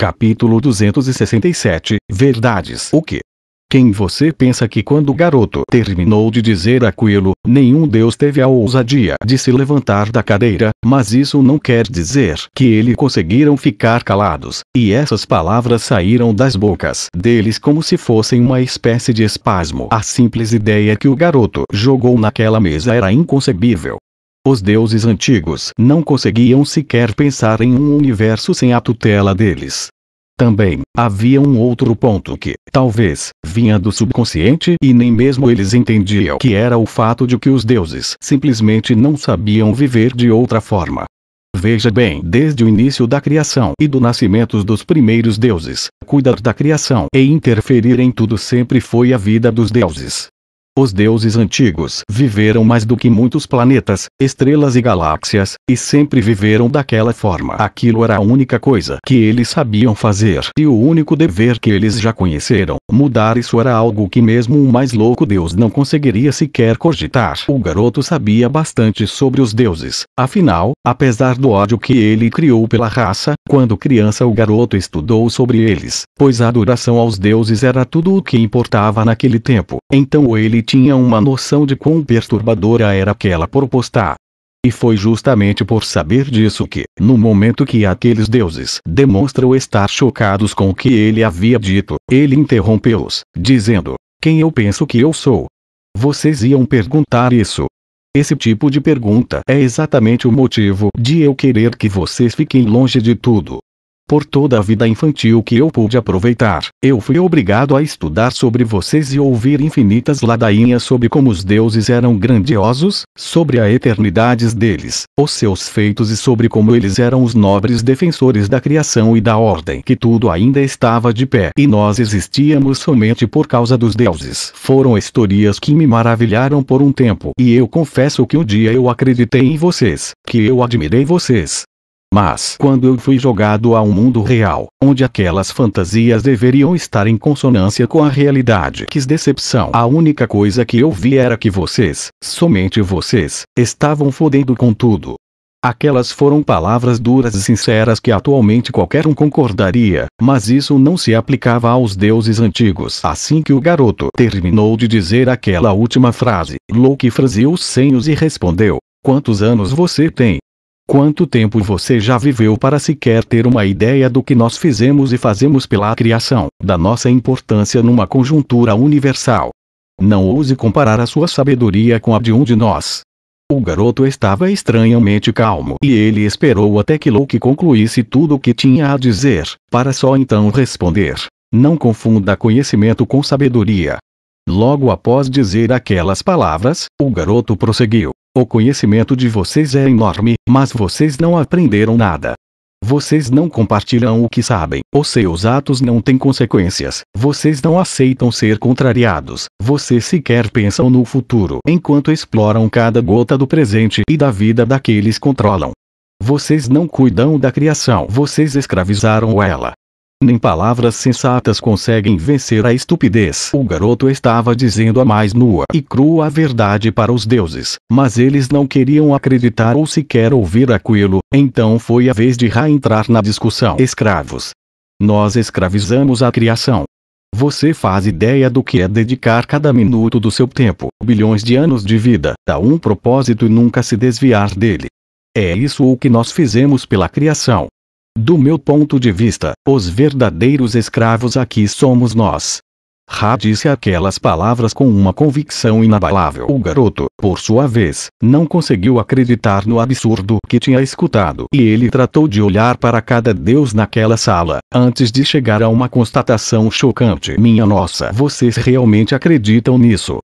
Capítulo 267 Verdades O que? Quem você pensa que quando o garoto terminou de dizer aquilo, nenhum deus teve a ousadia de se levantar da cadeira, mas isso não quer dizer que ele conseguiram ficar calados, e essas palavras saíram das bocas deles como se fossem uma espécie de espasmo. A simples ideia que o garoto jogou naquela mesa era inconcebível, os deuses antigos não conseguiam sequer pensar em um universo sem a tutela deles. Também, havia um outro ponto que, talvez, vinha do subconsciente e nem mesmo eles entendiam que era o fato de que os deuses simplesmente não sabiam viver de outra forma. Veja bem, desde o início da criação e do nascimento dos primeiros deuses, cuidar da criação e interferir em tudo sempre foi a vida dos deuses. Os deuses antigos viveram mais do que muitos planetas, estrelas e galáxias, e sempre viveram daquela forma. Aquilo era a única coisa que eles sabiam fazer e o único dever que eles já conheceram. Mudar isso era algo que mesmo o mais louco deus não conseguiria sequer cogitar. O garoto sabia bastante sobre os deuses, afinal, apesar do ódio que ele criou pela raça, quando criança o garoto estudou sobre eles, pois a adoração aos deuses era tudo o que importava naquele tempo. Então ele tinha uma noção de quão perturbadora era aquela proposta. E foi justamente por saber disso que, no momento que aqueles deuses demonstram estar chocados com o que ele havia dito, ele interrompeu-os, dizendo: Quem eu penso que eu sou? Vocês iam perguntar isso. Esse tipo de pergunta é exatamente o motivo de eu querer que vocês fiquem longe de tudo. Por toda a vida infantil que eu pude aproveitar, eu fui obrigado a estudar sobre vocês e ouvir infinitas ladainhas sobre como os deuses eram grandiosos, sobre a eternidade deles, os seus feitos e sobre como eles eram os nobres defensores da criação e da ordem que tudo ainda estava de pé e nós existíamos somente por causa dos deuses. Foram historias que me maravilharam por um tempo e eu confesso que um dia eu acreditei em vocês, que eu admirei vocês, mas quando eu fui jogado a um mundo real, onde aquelas fantasias deveriam estar em consonância com a realidade, quis decepção. A única coisa que eu vi era que vocês, somente vocês, estavam fodendo com tudo. Aquelas foram palavras duras e sinceras que atualmente qualquer um concordaria, mas isso não se aplicava aos deuses antigos. Assim que o garoto terminou de dizer aquela última frase, Loki franziu os senhos e respondeu: Quantos anos você tem? Quanto tempo você já viveu para sequer ter uma ideia do que nós fizemos e fazemos pela criação, da nossa importância numa conjuntura universal? Não ouse comparar a sua sabedoria com a de um de nós. O garoto estava estranhamente calmo e ele esperou até que Loki concluísse tudo o que tinha a dizer, para só então responder. Não confunda conhecimento com sabedoria. Logo após dizer aquelas palavras, o garoto prosseguiu. O conhecimento de vocês é enorme, mas vocês não aprenderam nada. Vocês não compartilham o que sabem, os seus atos não têm consequências, vocês não aceitam ser contrariados, vocês sequer pensam no futuro enquanto exploram cada gota do presente e da vida daqueles controlam. Vocês não cuidam da criação, vocês escravizaram ela. Nem palavras sensatas conseguem vencer a estupidez. O garoto estava dizendo a mais nua e crua verdade para os deuses, mas eles não queriam acreditar ou sequer ouvir aquilo, então foi a vez de Ra entrar na discussão. Escravos. Nós escravizamos a criação. Você faz ideia do que é dedicar cada minuto do seu tempo, bilhões de anos de vida, a um propósito e nunca se desviar dele. É isso o que nós fizemos pela criação. Do meu ponto de vista, os verdadeiros escravos aqui somos nós. Ra disse aquelas palavras com uma convicção inabalável. O garoto, por sua vez, não conseguiu acreditar no absurdo que tinha escutado. E ele tratou de olhar para cada deus naquela sala, antes de chegar a uma constatação chocante. Minha nossa, vocês realmente acreditam nisso?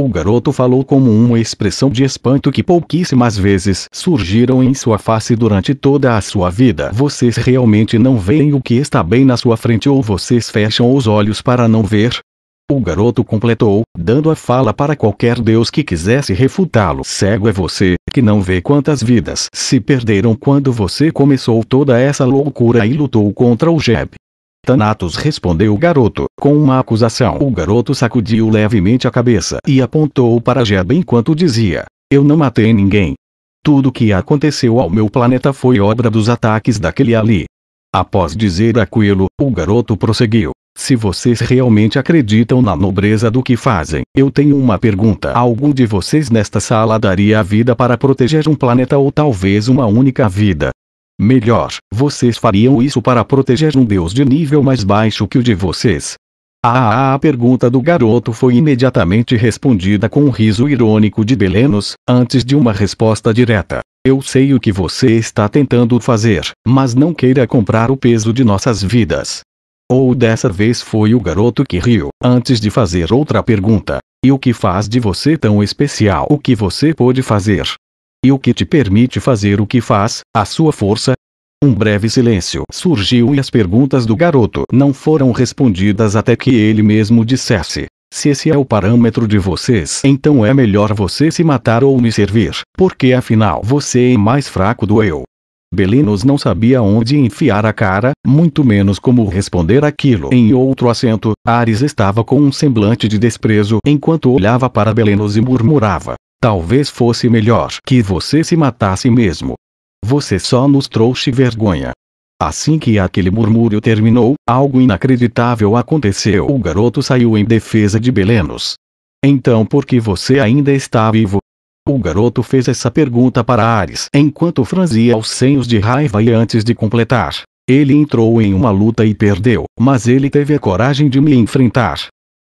O garoto falou como uma expressão de espanto que pouquíssimas vezes surgiram em sua face durante toda a sua vida. Vocês realmente não veem o que está bem na sua frente ou vocês fecham os olhos para não ver? O garoto completou, dando a fala para qualquer deus que quisesse refutá-lo. Cego é você, que não vê quantas vidas se perderam quando você começou toda essa loucura e lutou contra o Jeb. Thanatos respondeu o garoto, com uma acusação. O garoto sacudiu levemente a cabeça e apontou para Jeba enquanto dizia, eu não matei ninguém. Tudo que aconteceu ao meu planeta foi obra dos ataques daquele ali. Após dizer aquilo, o garoto prosseguiu. Se vocês realmente acreditam na nobreza do que fazem, eu tenho uma pergunta. Algum de vocês nesta sala daria a vida para proteger um planeta ou talvez uma única vida? Melhor, vocês fariam isso para proteger um deus de nível mais baixo que o de vocês. A, ah, ah, ah, a pergunta do garoto foi imediatamente respondida com um riso irônico de Belenos, antes de uma resposta direta. Eu sei o que você está tentando fazer, mas não queira comprar o peso de nossas vidas. Ou dessa vez foi o garoto que riu, antes de fazer outra pergunta. E o que faz de você tão especial? O que você pode fazer? e o que te permite fazer o que faz, a sua força? Um breve silêncio surgiu e as perguntas do garoto não foram respondidas até que ele mesmo dissesse: se esse é o parâmetro de vocês, então é melhor você se matar ou me servir, porque afinal você é mais fraco do eu. Belinos não sabia onde enfiar a cara, muito menos como responder aquilo. Em outro assento, Ares estava com um semblante de desprezo enquanto olhava para Belenos e murmurava: Talvez fosse melhor que você se matasse mesmo. Você só nos trouxe vergonha. Assim que aquele murmúrio terminou, algo inacreditável aconteceu. O garoto saiu em defesa de Belenos. Então por que você ainda está vivo? O garoto fez essa pergunta para Ares enquanto franzia os senhos de raiva e antes de completar. Ele entrou em uma luta e perdeu, mas ele teve a coragem de me enfrentar.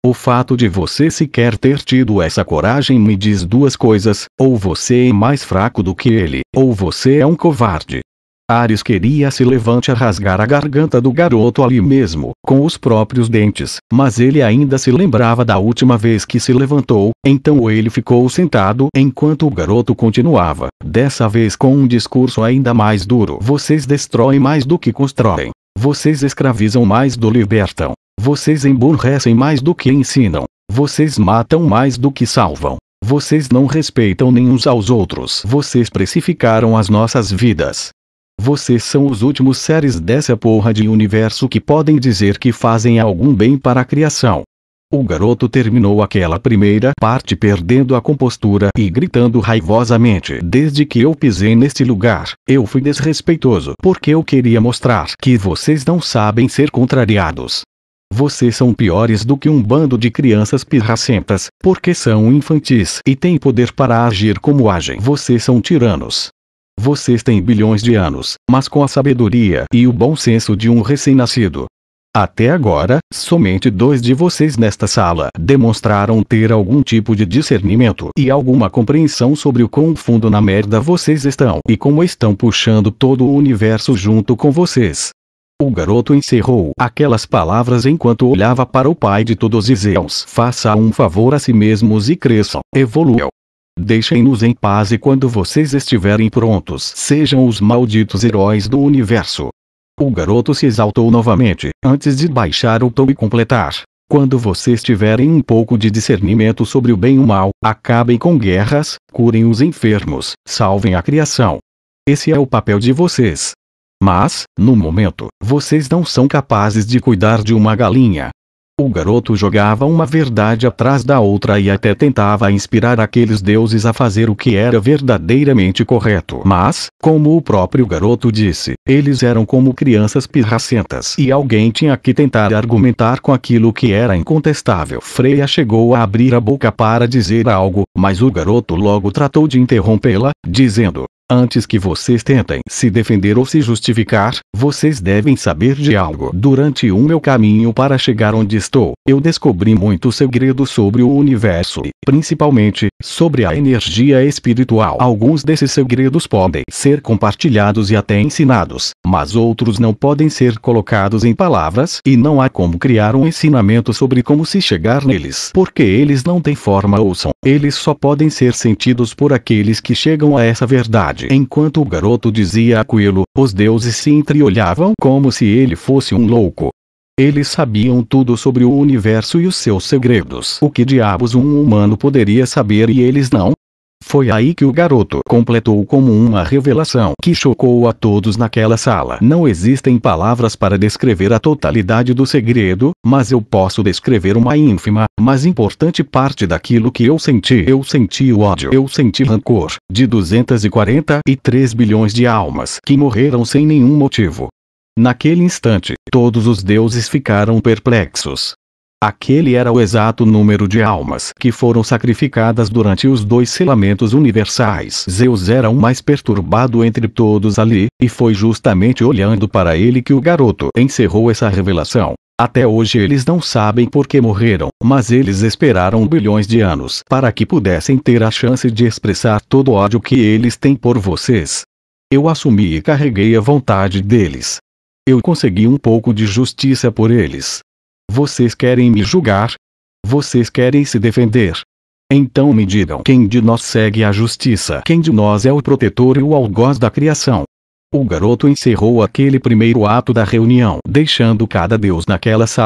O fato de você sequer ter tido essa coragem me diz duas coisas: ou você é mais fraco do que ele, ou você é um covarde. Ares queria se levante a rasgar a garganta do garoto ali mesmo, com os próprios dentes, mas ele ainda se lembrava da última vez que se levantou, então ele ficou sentado enquanto o garoto continuava, dessa vez com um discurso ainda mais duro: Vocês destroem mais do que constroem. Vocês escravizam mais do libertam. Vocês emburrecem mais do que ensinam. Vocês matam mais do que salvam. Vocês não respeitam nem uns aos outros. Vocês precificaram as nossas vidas. Vocês são os últimos seres dessa porra de universo que podem dizer que fazem algum bem para a criação. O garoto terminou aquela primeira parte perdendo a compostura e gritando raivosamente: Desde que eu pisei neste lugar, eu fui desrespeitoso porque eu queria mostrar que vocês não sabem ser contrariados. Vocês são piores do que um bando de crianças pirracentas, porque são infantis e têm poder para agir como agem. Vocês são tiranos. Vocês têm bilhões de anos, mas com a sabedoria e o bom senso de um recém-nascido. Até agora, somente dois de vocês nesta sala demonstraram ter algum tipo de discernimento e alguma compreensão sobre o quão fundo na merda vocês estão e como estão puxando todo o universo junto com vocês. O garoto encerrou aquelas palavras enquanto olhava para o pai de todos os Zeus. Faça um favor a si mesmos e cresçam, evoluam. Deixem-nos em paz e quando vocês estiverem prontos, sejam os malditos heróis do universo. O garoto se exaltou novamente, antes de baixar o tom e completar. Quando vocês tiverem um pouco de discernimento sobre o bem e o mal, acabem com guerras, curem os enfermos, salvem a criação. Esse é o papel de vocês. Mas, no momento, vocês não são capazes de cuidar de uma galinha. O garoto jogava uma verdade atrás da outra e até tentava inspirar aqueles deuses a fazer o que era verdadeiramente correto. Mas, como o próprio garoto disse, eles eram como crianças pirracentas e alguém tinha que tentar argumentar com aquilo que era incontestável. Freya chegou a abrir a boca para dizer algo, mas o garoto logo tratou de interrompê-la, dizendo: Antes que vocês tentem se defender ou se justificar, vocês devem saber de algo. Durante o meu caminho para chegar onde estou, eu descobri muito segredo sobre o universo e, principalmente, sobre a energia espiritual. Alguns desses segredos podem ser compartilhados e até ensinados, mas outros não podem ser colocados em palavras e não há como criar um ensinamento sobre como se chegar neles, porque eles não têm forma ou som. Eles só podem ser sentidos por aqueles que chegam a essa verdade verdade. Enquanto o garoto dizia aquilo, os deuses se entreolhavam como se ele fosse um louco. Eles sabiam tudo sobre o universo e os seus segredos. O que diabos um humano poderia saber e eles não? Foi aí que o garoto completou como uma revelação que chocou a todos naquela sala. Não existem palavras para descrever a totalidade do segredo, mas eu posso descrever uma ínfima, mas importante parte daquilo que eu senti. Eu senti o ódio, eu senti rancor, de 243 bilhões de almas que morreram sem nenhum motivo. Naquele instante, todos os deuses ficaram perplexos. Aquele era o exato número de almas que foram sacrificadas durante os dois selamentos universais. Zeus era o mais perturbado entre todos ali, e foi justamente olhando para ele que o garoto encerrou essa revelação. Até hoje eles não sabem por que morreram, mas eles esperaram bilhões de anos para que pudessem ter a chance de expressar todo o ódio que eles têm por vocês. Eu assumi e carreguei a vontade deles. Eu consegui um pouco de justiça por eles. Vocês querem me julgar? Vocês querem se defender? Então me digam quem de nós segue a justiça, quem de nós é o protetor e o algoz da criação. O garoto encerrou aquele primeiro ato da reunião, deixando cada deus naquela sala